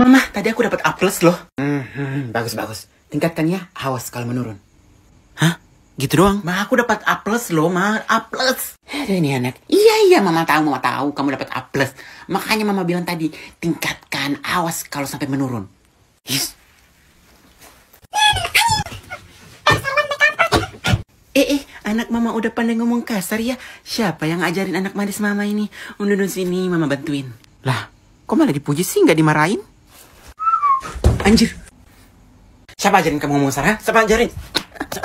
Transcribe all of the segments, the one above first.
Mama, tadi aku dapat A plus loh. Hmm, hmm, bagus bagus. Tingkatkan ya, awas kalau menurun. Hah? Gitu doang? Ma, aku dapat A plus loh, ma. A plus. Ada ini anak. Iya, iya, mama tahu, mama tahu. Kamu dapat A plus. Makanya mama bilang tadi, tingkatkan, awas kalau sampai menurun. Yes. Eh, eh, anak mama udah pandai ngomong kasar ya. Siapa yang ngajarin anak manis mama ini? Undun sini, mama bantuin. Lah, kok malah dipuji sih nggak dimarahin? Anjir. Siapa ajarin kamu ngomong Sarah? Siapa ajarin?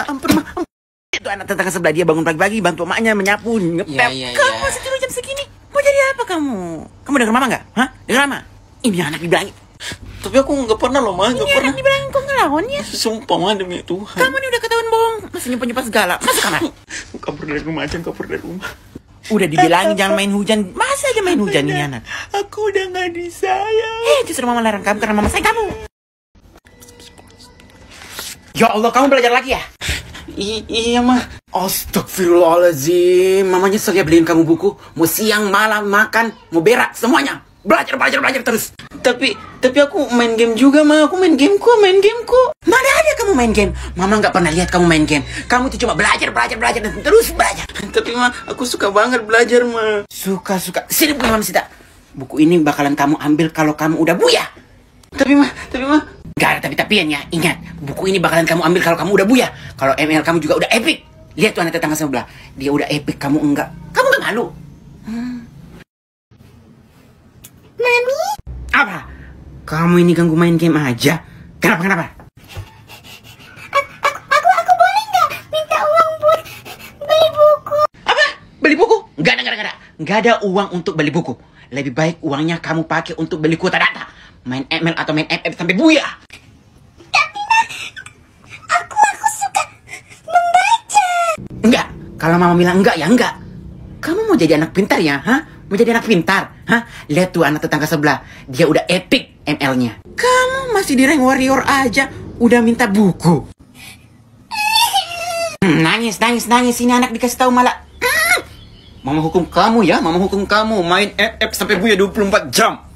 Ampun, mah. Itu anak tetangga sebelah dia bangun pagi-pagi, bantu emaknya menyapu, ngepel. Ya, ya, kamu iya. masih tidur jam segini? Mau jadi apa kamu? Kamu denger mama nggak? Hah? Denger mama? Ini anak dibilangin. Tapi aku nggak pernah loh, mah. nggak pernah. dibilangin kok ngelawan ya? Sumpah, mah demi Tuhan. Kamu ini udah ketahuan bohong. Masih nyepi nyimpen segala. Masuk kamar. Kabur dari rumah aja, kabur dari rumah. Udah dibilangin eh, jangan main hujan. Masa aja main hujan ini anak? Aku udah nggak disayang. Eh, justru mama larang kamu karena mama sayang kamu. Ya Allah, kamu belajar lagi ya? I iya mah. Astagfirullahaladzim. Mamanya saya beliin kamu buku. Mau siang, malam, makan, mau berak, semuanya. Belajar, belajar, belajar terus. Tapi, tapi aku main game juga mah. Aku main game kok, main game kok. Mana ada kamu main game? Mama nggak pernah lihat kamu main game. Kamu tuh cuma belajar, belajar, belajar dan terus belajar. Tapi mah, aku suka banget belajar mah. Suka, suka. Sini buku Sita. Buku ini bakalan kamu ambil kalau kamu udah buya. Tapi mah, tapi mah, Gak ada tapi-tapian ya. Ingat, buku ini bakalan kamu ambil kalau kamu udah buya. Kalau ML kamu juga udah epic. Lihat tuh anak tetangga sebelah. Dia udah epic, kamu enggak. Kamu gak malu. Hmm. Mami? Apa? Kamu ini ganggu main game aja. Kenapa, kenapa? aku, aku, aku boleh nggak minta uang buat beli buku? Apa? Beli buku? Gak ada, gak ada, gak ada. Nggak ada uang untuk beli buku. Lebih baik uangnya kamu pakai untuk beli kuota data main ML atau main FF sampai buya. Tapi nah, aku aku suka membaca. Enggak, kalau mama bilang enggak ya enggak. Kamu mau jadi anak pintar ya, ha? Mau jadi anak pintar, ha? Lihat tuh anak tetangga sebelah, dia udah epic ML-nya. Kamu masih di rank warrior aja, udah minta buku. Hmm, nangis, nangis, nangis. Ini anak dikasih tahu malah. Hmm. Mama hukum kamu ya, mama hukum kamu. Main FF sampai buya 24 jam.